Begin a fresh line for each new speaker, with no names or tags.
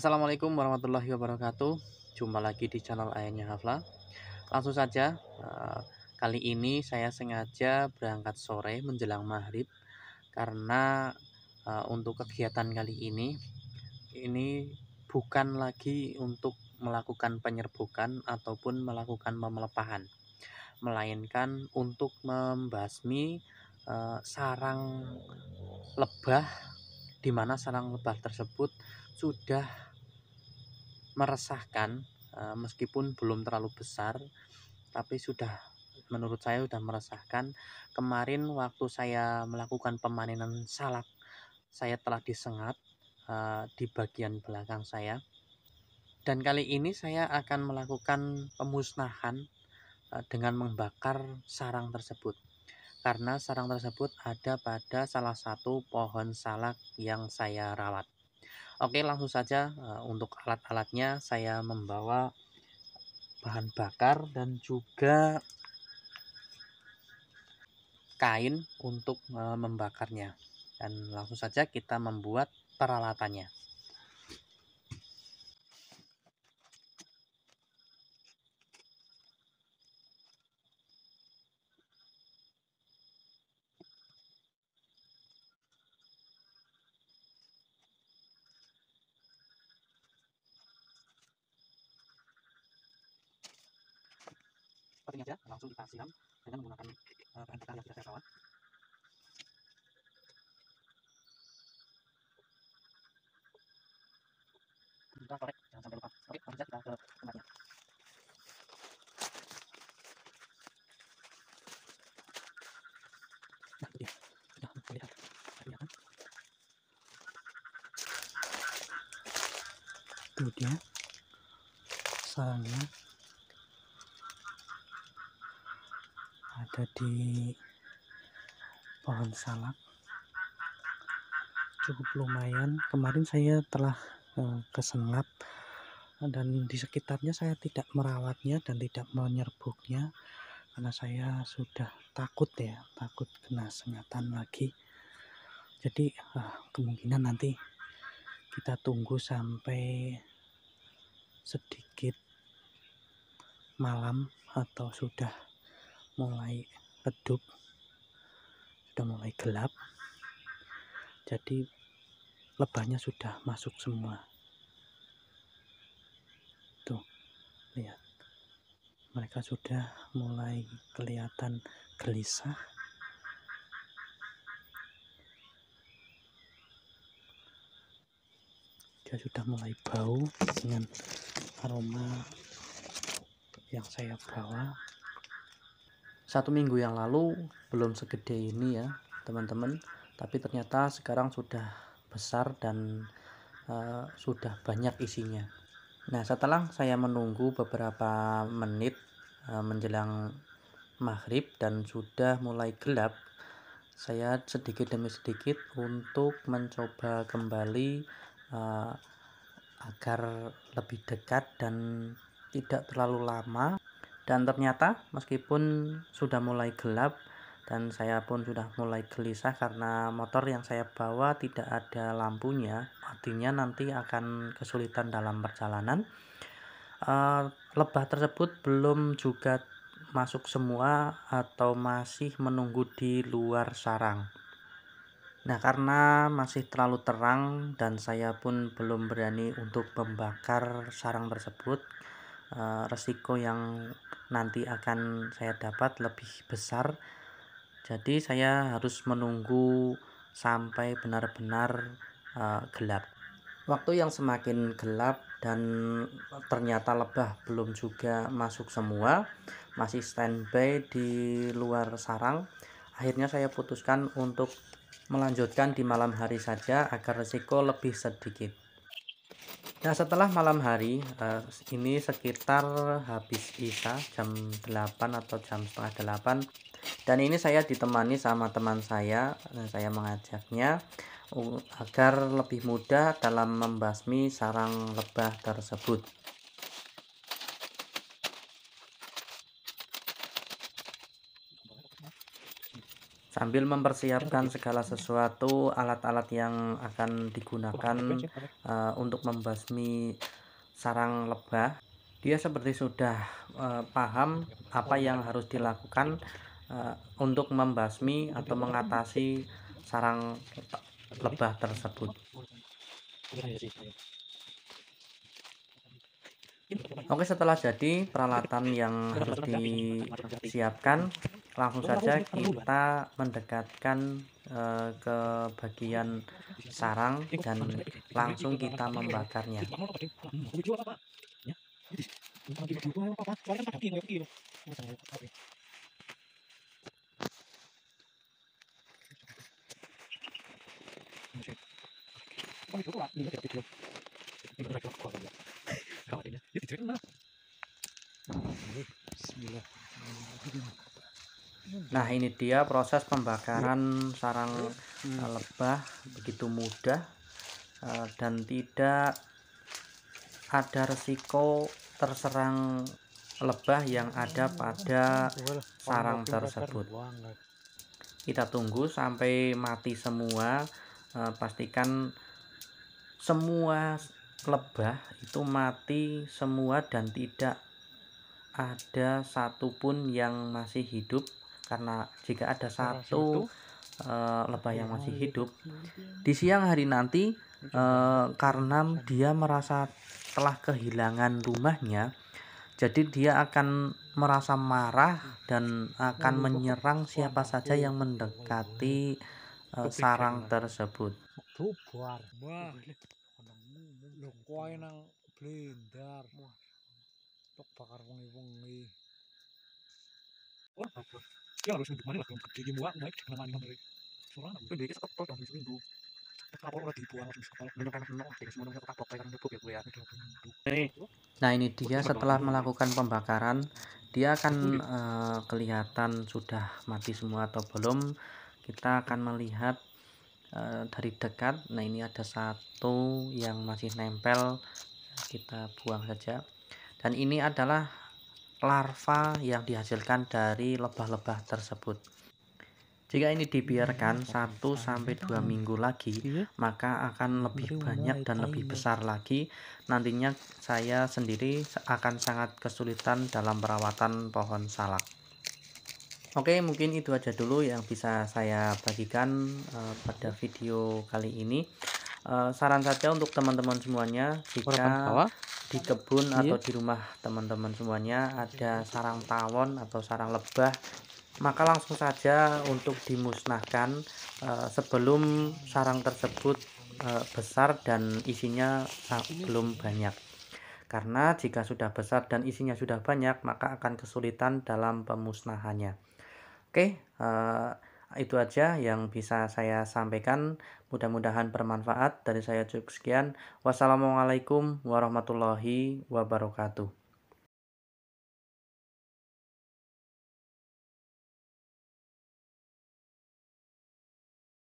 Assalamualaikum warahmatullahi wabarakatuh Jumpa lagi di channel Ayahnya Hafla Langsung saja eh, Kali ini saya sengaja berangkat sore menjelang maghrib Karena eh, untuk kegiatan kali ini Ini bukan lagi untuk melakukan penyerbukan Ataupun melakukan pemelepahan Melainkan untuk membasmi eh, sarang lebah di mana sarang lebah tersebut sudah meresahkan eh, meskipun belum terlalu besar tapi sudah menurut saya sudah meresahkan kemarin waktu saya melakukan pemanenan salak saya telah disengat uh, di bagian belakang saya dan kali ini saya akan melakukan pemusnahan uh, dengan membakar sarang tersebut karena sarang tersebut ada pada salah satu pohon salak yang saya rawat Oke, langsung saja eh, untuk alat-alatnya saya membawa bahan bakar dan juga kain untuk eh, membakarnya. Dan langsung saja kita membuat peralatannya. saja langsung kita siram dengan menggunakan uh, eh, bahan yang sudah saya bawa kita korek jangan sampai lupa oke langsung kita ke tempatnya nah iya. kan? itu dia sudah ada di pohon salak cukup lumayan kemarin saya telah eh, kesengat dan di sekitarnya saya tidak merawatnya dan tidak menyerbuknya karena saya sudah takut ya takut kena sengatan lagi jadi eh, kemungkinan nanti kita tunggu sampai sedikit malam atau sudah mulai redup sudah mulai gelap jadi lebahnya sudah masuk semua tuh lihat mereka sudah mulai kelihatan gelisah dia sudah mulai bau dengan aroma yang saya bawa satu minggu yang lalu belum segede ini ya teman-teman tapi ternyata sekarang sudah besar dan uh, sudah banyak isinya nah setelah saya menunggu beberapa menit uh, menjelang maghrib dan sudah mulai gelap saya sedikit demi sedikit untuk mencoba kembali uh, agar lebih dekat dan tidak terlalu lama dan ternyata meskipun sudah mulai gelap dan saya pun sudah mulai gelisah karena motor yang saya bawa tidak ada lampunya, artinya nanti akan kesulitan dalam perjalanan. Eh, lebah tersebut belum juga masuk semua atau masih menunggu di luar sarang. Nah, karena masih terlalu terang dan saya pun belum berani untuk membakar sarang tersebut, Eh, resiko yang nanti akan saya dapat lebih besar jadi saya harus menunggu sampai benar-benar eh, gelap waktu yang semakin gelap dan ternyata lebah belum juga masuk semua masih standby di luar sarang akhirnya saya putuskan untuk melanjutkan di malam hari saja agar resiko lebih sedikit Nah setelah malam hari uh, ini sekitar habis isya jam 8 atau jam setengah 8 dan ini saya ditemani sama teman saya dan saya mengajaknya agar lebih mudah dalam membasmi sarang lebah tersebut. sambil mempersiapkan segala sesuatu alat-alat yang akan digunakan uh, untuk membasmi sarang lebah dia seperti sudah uh, paham apa yang harus dilakukan uh, untuk membasmi atau mengatasi sarang lebah tersebut Oke setelah jadi peralatan yang harus disiapkan langsung saja kita mendekatkan uh, ke bagian sarang dan langsung kita membakarnya Bismillahirrahmanirrahim. Nah, ini dia proses pembakaran sarang lebah begitu mudah eh, dan tidak ada resiko terserang lebah yang ada pada sarang tersebut. Kita tunggu sampai mati semua. Eh, pastikan semua lebah itu mati semua dan tidak ada satupun yang masih hidup karena jika ada satu uh, lebah yang masih oh, hidup iya, iya, iya. di siang hari nanti uh, karena dia merasa telah kehilangan rumahnya jadi dia akan merasa marah dan akan menyerang siapa saja yang mendekati uh, sarang tersebut ya harus lah kalau gigi muak naik mana ya. seminggu dibuang langsung sekolah kan kayak semua ya nah ini dia setelah melakukan pembakaran dia akan eh, kelihatan sudah mati semua atau belum kita akan melihat eh, dari dekat nah ini ada satu yang masih nempel kita buang saja dan ini adalah larva yang dihasilkan dari lebah-lebah tersebut. Jika ini dibiarkan 1 iya, 2 iya, iya. minggu lagi, maka akan lebih banyak dan lebih besar lagi. Nantinya saya sendiri akan sangat kesulitan dalam perawatan pohon salak. Oke, mungkin itu aja dulu yang bisa saya bagikan uh, pada video kali ini. Uh, saran saja untuk teman-teman semuanya jika di kebun iya. atau di rumah teman-teman semuanya ada sarang tawon atau sarang lebah maka langsung saja untuk dimusnahkan uh, sebelum sarang tersebut uh, besar dan isinya belum banyak karena jika sudah besar dan isinya sudah banyak maka akan kesulitan dalam pemusnahannya oke uh, itu aja yang bisa saya sampaikan. Mudah-mudahan bermanfaat. Dari saya cukup sekian. Wassalamualaikum warahmatullahi wabarakatuh.